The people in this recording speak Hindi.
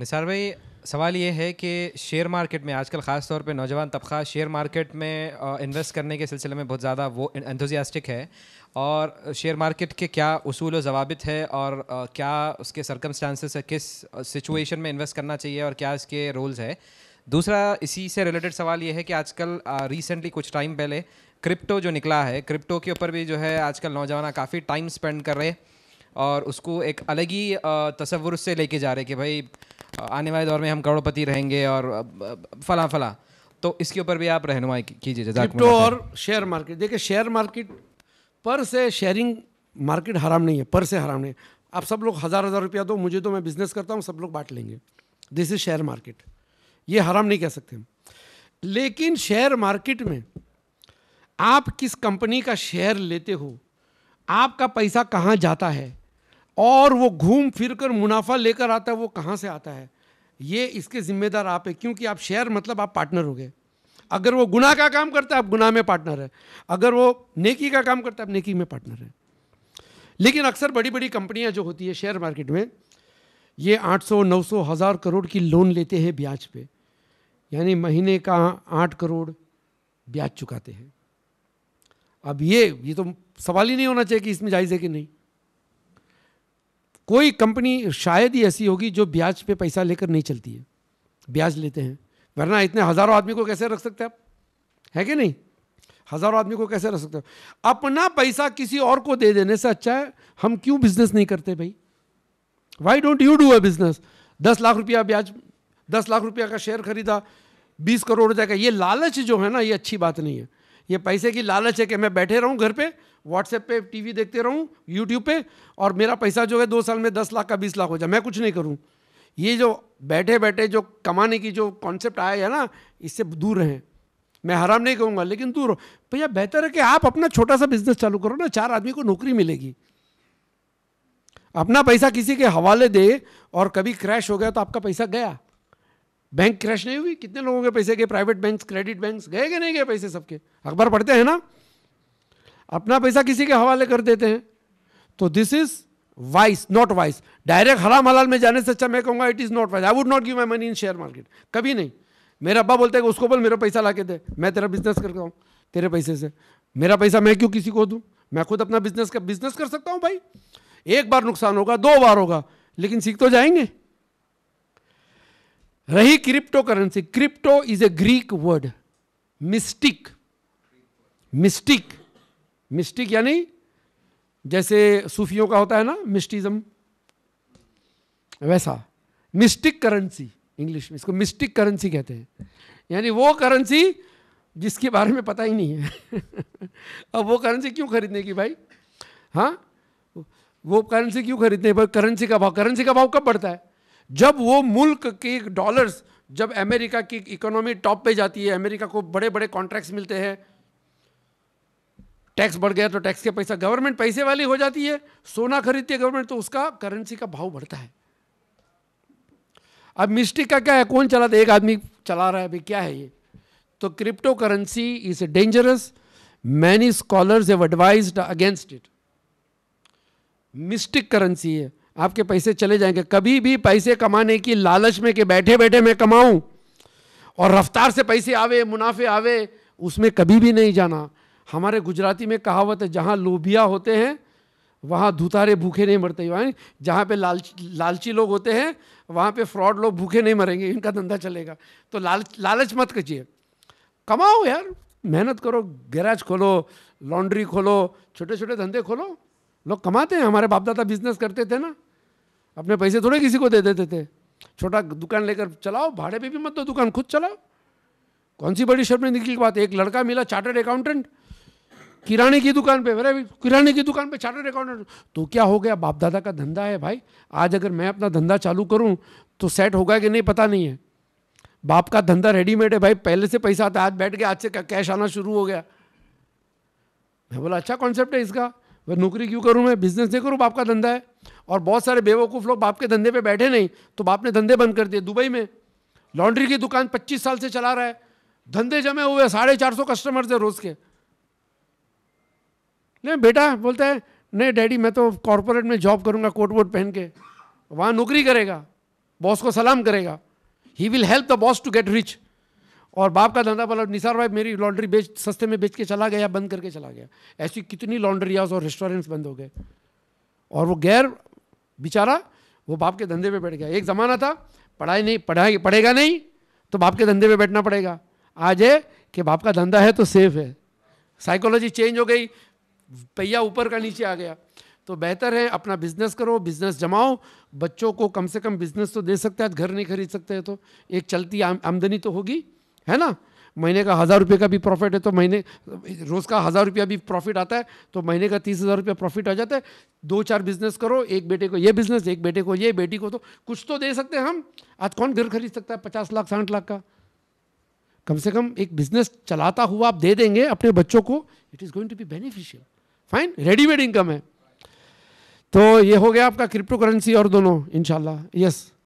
निसार भाई सवाल ये है कि शेयर मार्केट में आजकल ख़ास तौर पे नौजवान तबका शेयर मार्केट में इन्वेस्ट करने के सिलसिले में बहुत ज़्यादा वो एंथोजियास्टिक है और शेयर मार्केट के क्या असूल व जवाबित है और क्या उसके सरकमस्टांसिस है किस सिचुएशन में इन्वेस्ट करना चाहिए और क्या इसके रोल्स है दूसरा इसी से रिलेटेड सवाल ये है कि आजकल रिसेंटली कुछ टाइम पहले क्रिप्टो जो निकला है क्रिप्टो के ऊपर भी जो है आजकल नौजवान काफ़ी टाइम स्पेंड कर रहे हैं और उसको एक अलग ही तस्वुर से लेके जा रहे कि भाई आने वाले दौर में हम करोड़पति रहेंगे और फला फला तो इसके ऊपर भी आप रहनुमाई कीजिए क्रिप्टो और शेयर मार्केट देखिए शेयर मार्केट पर से शेयरिंग मार्केट हराम नहीं है पर से हराम नहीं है आप सब लोग हज़ार हज़ार रुपया दो मुझे तो मैं बिज़नेस करता हूँ सब लोग बांट लेंगे दिस इज़ शेयर मार्केट ये हराम नहीं कह सकते हम लेकिन शेयर मार्केट में आप किस कंपनी का शेयर लेते हो आपका पैसा कहाँ जाता है और वो घूम फिर कर मुनाफा लेकर आता है वो कहाँ से आता है ये इसके जिम्मेदार आप है क्योंकि आप शेयर मतलब आप पार्टनर हो गए अगर वो गुनाह का काम करता है आप गुनाह में पार्टनर है अगर वो नेकी का काम करता है आप नेकी में पार्टनर है लेकिन अक्सर बड़ी बड़ी कंपनियां जो होती है शेयर मार्केट में ये 800, 900, हज़ार करोड़ की लोन लेते हैं ब्याज पे यानी महीने का आठ करोड़ ब्याज चुकाते हैं अब ये ये तो सवाल ही नहीं होना चाहिए कि इसमें जायज़ है कि नहीं कोई कंपनी शायद ही ऐसी होगी जो ब्याज पे पैसा लेकर नहीं चलती है ब्याज लेते हैं वरना इतने हज़ारों आदमी को कैसे रख सकते हैं आप है कि नहीं हज़ारों आदमी को कैसे रख सकते हो अपना पैसा किसी और को दे देने से अच्छा है हम क्यों बिजनेस नहीं करते भाई why don't you do a business दस लाख रुपया ब्याज दस लाख रुपया का शेयर खरीदा बीस करोड़ रुपये का ये लालच जो है ना ये अच्छी बात नहीं है ये पैसे की लालच है कि मैं बैठे रहूं घर पे व्हाट्सएप पे टीवी देखते रहूँ यूट्यूब पे और मेरा पैसा जो है दो साल में दस लाख का बीस लाख हो जाए मैं कुछ नहीं करूँ ये जो बैठे बैठे जो कमाने की जो कॉन्सेप्ट आया है ना इससे दूर रहें मैं हराम नहीं कहूँगा लेकिन दूर भैया बेहतर है कि आप अपना छोटा सा बिजनेस चालू करो ना चार आदमी को नौकरी मिलेगी अपना पैसा किसी के हवाले दे और कभी क्रैश हो गया तो आपका पैसा गया बैंक क्रैश नहीं हुई कितने लोगों के पैसे गए प्राइवेट बैंक क्रेडिट बैंक गए कि नहीं गए पैसे सबके अखबार पढ़ते हैं ना अपना पैसा किसी के हवाले कर देते हैं तो this is wise not wise direct हराम हलाल में जाने से अच्छा मैं कहूँगा it is not wise I would not give my money in share market कभी नहीं मेरा अब्बा बोलते हैं उसको बोल मेरा पैसा ला दे मैं तेरा बिजनेस करता हूँ तेरे पैसे से मेरा पैसा मैं क्यों किसी को दूँ मैं खुद अपना बिजनेस का बिजनेस कर सकता हूँ भाई एक बार नुकसान होगा दो बार होगा लेकिन सीख तो जाएंगे रही crypto currency crypto is a Greek word mystic mystic mystic यानी जैसे सूफियों का होता है ना मिस्टिज्म वैसा मिस्टिक करेंसी इंग्लिश में इसको मिस्टिक करेंसी कहते हैं यानी वो करेंसी जिसके बारे में पता ही नहीं है अब वो करेंसी क्यों खरीदने की भाई हाँ वो करेंसी क्यों खरीदने भाई करेंसी का भाव करेंसी का भाव कब बढ़ता है जब वो मुल्क के डॉलर्स जब अमेरिका की इकोनॉमी टॉप पे जाती है अमेरिका को बड़े बड़े कॉन्ट्रैक्ट्स मिलते हैं टैक्स बढ़ गया तो टैक्स के पैसा गवर्नमेंट पैसे वाली हो जाती है सोना खरीदती है गवर्नमेंट तो उसका करेंसी का भाव बढ़ता है अब मिस्टेक का क्या है कौन चलाता है एक आदमी चला रहा है अभी क्या है ये तो crypto currency is dangerous many scholars have advised against it mystic currency है आपके पैसे चले जाएंगे कभी भी पैसे कमाने की लालच में कि बैठे बैठे मैं कमाऊं और रफ्तार से पैसे आवे मुनाफे आवे उसमें कभी भी नहीं जाना हमारे गुजराती में कहावत है जहाँ लोभिया होते हैं वहाँ धुतारे भूखे नहीं मरते यानी जहाँ पे लाल लालची लोग होते हैं वहाँ पे फ्रॉड लोग भूखे नहीं मरेंगे इनका धंधा चलेगा तो लाल लालच मत कीजिए कमाओ यार मेहनत करो गैराज खोलो लॉन्ड्री खोलो छोटे छोटे धंधे खोलो लोग कमाते हैं हमारे बाप दादा बिजनेस करते थे ना अपने पैसे थोड़े किसी को दे देते थे छोटा दुकान लेकर चलाओ भाड़े पे भी मत दो दुकान खुद चलाओ कौन सी बड़ी शर्म निकली बात एक लड़का मिला चार्टर्ड अकाउंटेंट किराने की दुकान पे अरे किराने की दुकान पे चार्टर्ड अकाउंटेंट तो क्या हो गया बाप दादा का धंधा है भाई आज अगर मैं अपना धंधा चालू करूँ तो सेट होगा कि नहीं पता नहीं है बाप का धंधा रेडीमेड है भाई पहले से पैसा आता है आज बैठ गया आज से कैश आना शुरू हो गया मैं बोला अच्छा कॉन्सेप्ट है इसका नौकरी क्यों करूँ मैं बिजनेस नहीं करूँ बाप का धंधा है और बहुत सारे बेवकूफ़ लोग बाप के धंधे पे बैठे नहीं तो बाप ने धंधे बंद कर दिए दुबई में लॉन्ड्री की दुकान 25 साल से चला रहा है धंधे जमे हुए साढ़े चार सौ कस्टमर्स है रोज़ के नहीं बेटा बोलता है नहीं डैडी मैं तो कॉरपोरेट में जॉब करूंगा कोट वोट पहन के वहाँ नौकरी करेगा बॉस को सलाम करेगा he will help the boss to get rich और बाप का धंधा बोला निसार भाई मेरी लॉन्ड्री बेच सस्ते में बेच के चला गया बंद करके चला गया ऐसी कितनी लॉन्ड्रियाज और रेस्टोरेंट्स बंद हो गए और वो गैर बेचारा वो बाप के धंधे पे बैठ गया एक ज़माना था पढ़ाई नहीं पढ़ाई पढ़ेगा नहीं तो बाप के धंधे पे बैठना पड़ेगा आज है कि बाप का धंधा है तो सेफ है साइकोलॉजी चेंज हो गई पहिया ऊपर का नीचे आ गया तो बेहतर है अपना बिजनेस करो बिजनेस जमाओ बच्चों को कम से कम बिजनेस तो दे सकते हैं घर नहीं खरीद सकते हैं तो एक चलती आमदनी तो होगी है ना महीने का हज़ार रुपये का भी प्रॉफिट है तो महीने रोज़ का हज़ार रुपया भी प्रॉफिट आता है तो महीने का तीस हज़ार रुपया प्रॉफिट आ जाता है दो चार बिजनेस करो एक बेटे को ये बिजनेस एक बेटे को ये बेटी को तो कुछ तो दे सकते हैं हम आज कौन घर खरीद सकता है पचास लाख साठ लाख का कम से कम एक बिजनेस चलाता हुआ आप दे देंगे अपने बच्चों को it is going to be beneficial fine readymade income है तो ये हो गया आपका क्रिप्टो करेंसी और दोनों इनशाला यस